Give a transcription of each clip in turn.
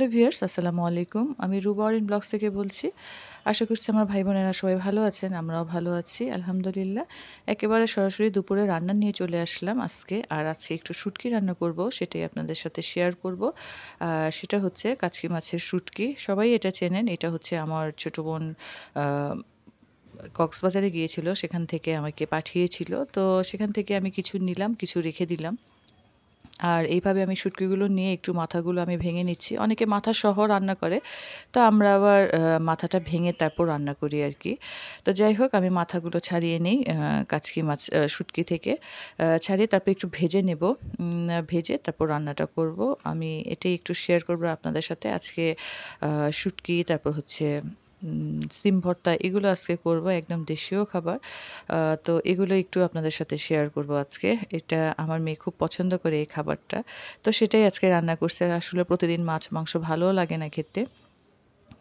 Hello viewers আসসালামু আলাইকুম আমি রুবাউরিন ব্লগস থেকে বলছি আশা করছি আমার ভাই বোনেরা সবাই ভালো আছেন আমরাও ভালো আছি আলহামদুলিল্লাহ একেবারে সরাসরি দুপুরে রান্না নিয়ে চলে আসলাম আজকে আর আজকে একটু শুটকি রান্না করব সেটাই আপনাদের সাথে শেয়ার করব সেটা হচ্ছে কাচকি মাছের শুটকি সবাই এটা চেনেন এটা হচ্ছে আমার ছোট বোন কক্সবাজারে গিয়েছিল সেখান থেকে আমাকে পাঠিয়েছিল তো সেখান থেকে আমি কিছু নিলাম কিছু রেখে দিলাম আর এইভাবে আমি শুটকিগুলো নিয়ে একটু মাথাগুলো আমি ভেঙে নিচ্ছি অনেকে মাথা সহ রান্না করে তো আমরা আবার মাথাটা ভেঙে তারপর রান্না করি আর কি তো যাই হোক আমি মাথাগুলো ছাড়িয়ে নিই কাচকি মাছ শুটকি থেকে ছাড়িয়ে তারপর একটু ভেজে নেব ভেজে তারপর রান্নাটা করব আমি এটাই একটু শেয়ার করব আপনাদের সাথে আজকে শুটকি তারপর হচ্ছে সিম ভর্তা এগুলো আজকে করব একদম দেশীয় খাবার তো এগুলো একটু আপনাদের সাথে শেয়ার করব আজকে এটা আমার মেয়ে খুব পছন্দ করে এই খাবারটা তো সেটাই আজকে রান্না করছে আসলে প্রতিদিন মাছ মাংস ভালো লাগে না খেতে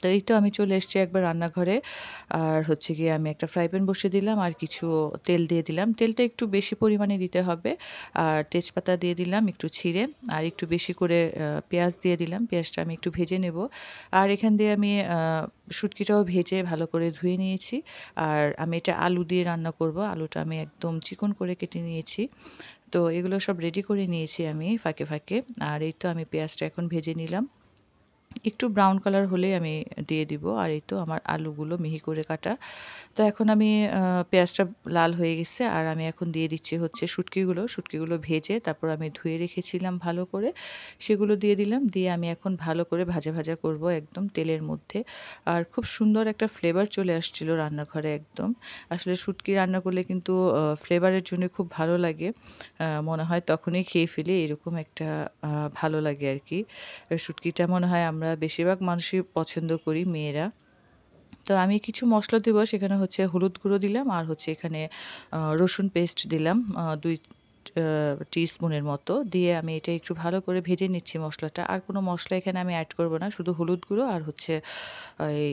তো এই তো আমি চলে এসেছি একবার রান্নাঘরে আর হচ্ছে গিয়ে আমি একটা ফ্রাই প্যান বসিয়ে দিলাম আর কিছু তেল দিয়ে দিলাম তেলটা একটু বেশি পরিমাণে দিতে হবে আর তেজপাতা দিয়ে দিলাম একটু ছিঁড়ে আর একটু বেশি করে পেঁয়াজ দিয়ে দিলাম পেঁয়াজটা আমি একটু ভেজে নেব আর এখান দিয়ে আমি সুটকিটাও ভেজে ভালো করে ধুয়ে নিয়েছি আর আমি এটা আলু দিয়ে রান্না করব আলুটা আমি একদম চিকন করে কেটে নিয়েছি তো এগুলো সব রেডি করে নিয়েছি আমি ফাঁকে ফাঁকে আর এই তো আমি পেঁয়াজটা এখন ভেজে নিলাম একটু ব্রাউন কালার হলেই আমি দিয়ে দিব আর এই তো আমার আলুগুলো মিহি করে কাটা তো এখন আমি পেঁয়াজটা লাল হয়ে গেছে আর আমি এখন দিয়ে দিচ্ছি হচ্ছে শুটকিগুলো শুটকিগুলো ভেজে তারপর আমি ধুয়ে রেখেছিলাম ভালো করে সেগুলো দিয়ে দিলাম দিয়ে আমি এখন ভালো করে ভাজা ভাজা করব একদম তেলের মধ্যে আর খুব সুন্দর একটা ফ্লেভার চলে আসছিল রান্নাঘরে একদম আসলে শুটকি রান্না করলে কিন্তু ফ্লেভারের জন্য খুব ভালো লাগে মনে হয় তখনই খেয়ে ফেলে এরকম একটা ভালো লাগে আর কি শুটকিটা মনে হয় আমরা আমরা বেশিরভাগ মানুষই পছন্দ করি মেয়েরা তো আমি কিছু মশলা দেবো সেখানে হচ্ছে হলুদ গুঁড়ো দিলাম আর হচ্ছে এখানে রসুন পেস্ট দিলাম দুই টিস্পুনের মতো দিয়ে আমি এটা একটু ভালো করে ভেজে নিচ্ছি মশলাটা আর কোনো মশলা এখানে আমি অ্যাড করব না শুধু হলুদ গুঁড়ো আর হচ্ছে এই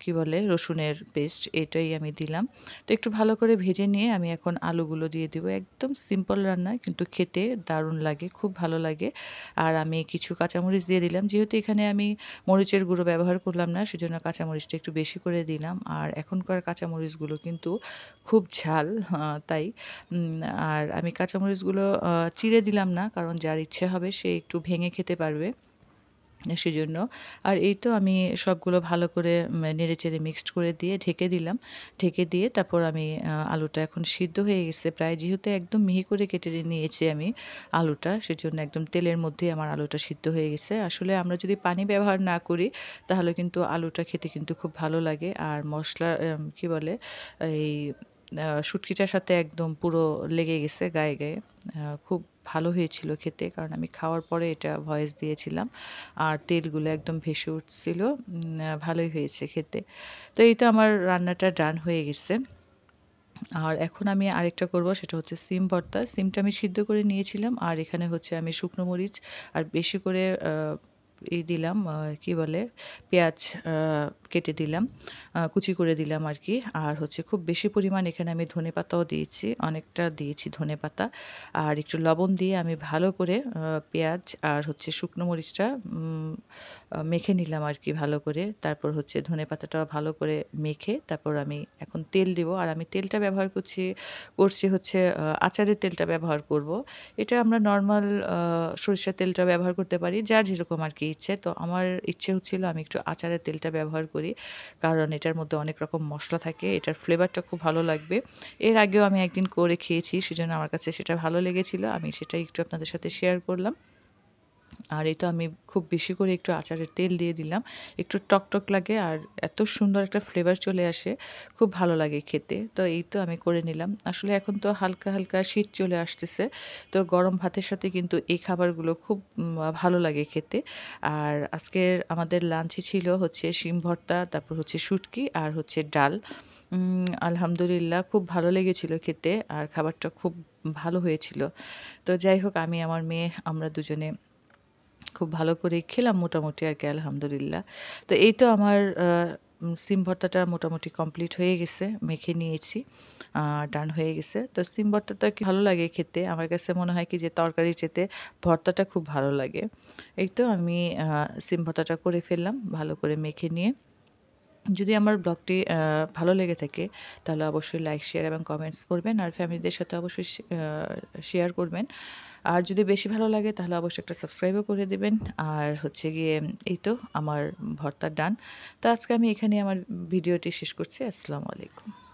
কী বলে রসুনের পেস্ট এটাই আমি দিলাম তো একটু ভালো করে ভেজে নিয়ে আমি এখন আলুগুলো দিয়ে দিব একদম সিম্পল রান্না কিন্তু খেতে দারুণ লাগে খুব ভালো লাগে আর আমি কিছু কাঁচামরিচ দিয়ে দিলাম যেহেতু এখানে আমি মরিচের গুঁড়ো ব্যবহার করলাম না সেজন্য কাঁচামরিচটা একটু বেশি করে দিলাম আর এখনকার কাঁচামরিচগুলো কিন্তু খুব ঝাল তাই আর আমি কাঁচামরিচ নুডলসগুলো চিড়ে দিলাম না কারণ যার ইচ্ছে হবে সে একটু ভেঙে খেতে পারবে সেজন্য আর এই তো আমি সবগুলো ভালো করে নেড়ে চেড়ে মিক্সড করে দিয়ে ঢেকে দিলাম ঢেকে দিয়ে তারপর আমি আলুটা এখন সিদ্ধ হয়ে গেছে প্রায় যেহেতু একদম মিহি করে কেটে নিয়েছি আমি আলুটা সেজন্য একদম তেলের মধ্যেই আমার আলুটা সিদ্ধ হয়ে গেছে আসলে আমরা যদি পানি ব্যবহার না করি তাহলে কিন্তু আলুটা খেতে কিন্তু খুব ভালো লাগে আর মশলা কি বলে এই সুটকিটার সাথে একদম পুরো লেগে গেছে গায়ে গায়ে খুব ভালো হয়েছিল খেতে কারণ আমি খাওয়ার পরে এটা ভয়েস দিয়েছিলাম আর তেলগুলো একদম ভেসে উঠছিল ভালোই হয়েছে খেতে তো এই তো আমার রান্নাটা ডান হয়ে গেছে আর এখন আমি আরেকটা করব সেটা হচ্ছে সিম ভর্তা সিমটা আমি সিদ্ধ করে নিয়েছিলাম আর এখানে হচ্ছে আমি শুকনো মরিচ আর বেশি করে এই দিলাম কি বলে পেঁয়াজ কেটে দিলাম কুচি করে দিলাম আর কি আর হচ্ছে খুব বেশি পরিমাণ এখানে আমি ধনে পাতাও দিয়েছি অনেকটা দিয়েছি ধনে পাতা আর একটু লবণ দিয়ে আমি ভালো করে পেঁয়াজ আর হচ্ছে শুকনো মরিচটা মেখে নিলাম আর কি ভালো করে তারপর হচ্ছে ধনে পাতাটা ভালো করে মেখে তারপর আমি এখন তেল দেবো আর আমি তেলটা ব্যবহার করছি করছি হচ্ছে আচারের তেলটা ব্যবহার করব। এটা আমরা নর্মাল সরিষার তেলটা ব্যবহার করতে পারি যার যেরকম আর কি ইচ্ছে তো আমার ইচ্ছে হচ্ছিল আমি একটু আচারের তেলটা ব্যবহার করি করি কারণ এটার মধ্যে অনেক রকম মশলা থাকে এটার ফ্লেভারটা খুব ভালো লাগবে এর আগেও আমি একদিন করে খেয়েছি সেজন্য আমার কাছে সেটা ভালো লেগেছিল আমি সেটাই একটু আপনাদের সাথে শেয়ার করলাম আর এটা আমি খুব বেশি করে একটু আচারের তেল দিয়ে দিলাম একটু টকটক লাগে আর এত সুন্দর একটা ফ্লেভার চলে আসে খুব ভালো লাগে খেতে তো এই তো আমি করে নিলাম আসলে এখন তো হালকা হালকা শীত চলে আসতেছে তো গরম ভাতের সাথে কিন্তু এই খাবারগুলো খুব ভালো লাগে খেতে আর আজকের আমাদের লাঞ্চে ছিল হচ্ছে শিম ভর্তা তারপর হচ্ছে সুটকি আর হচ্ছে ডাল আলহামদুলিল্লাহ খুব ভালো লেগেছিল খেতে আর খাবারটা খুব ভালো হয়েছিল তো যাই হোক আমি আমার মেয়ে আমরা দুজনে খুব ভালো করে খেলাম মোটামুটি আর কি আলহামদুলিল্লাহ তো এই তো আমার সিম ভর্তাটা মোটামুটি কমপ্লিট হয়ে গেছে মেখে নিয়েছি ডান হয়ে গেছে তো সিম ভর্তাটা কি ভালো লাগে খেতে আমার কাছে মনে হয় কি যে তরকারি চেতে ভর্তাটা খুব ভালো লাগে এই তো আমি সিম ভর্তাটা করে ফেললাম ভালো করে মেখে নিয়ে যদি আমার ব্লগটি ভালো লেগে থাকে তাহলে অবশ্যই লাইক শেয়ার এবং কমেন্টস করবেন আর ফ্যামিলিদের সাথে অবশ্যই শেয়ার করবেন আর যদি বেশি ভালো লাগে তাহলে অবশ্যই একটা সাবস্ক্রাইবও করে দেবেন আর হচ্ছে গিয়ে এই তো আমার ভর্তার ডান তো আজকে আমি এখানে আমার ভিডিওটি শেষ করছি আসসালামু আলাইকুম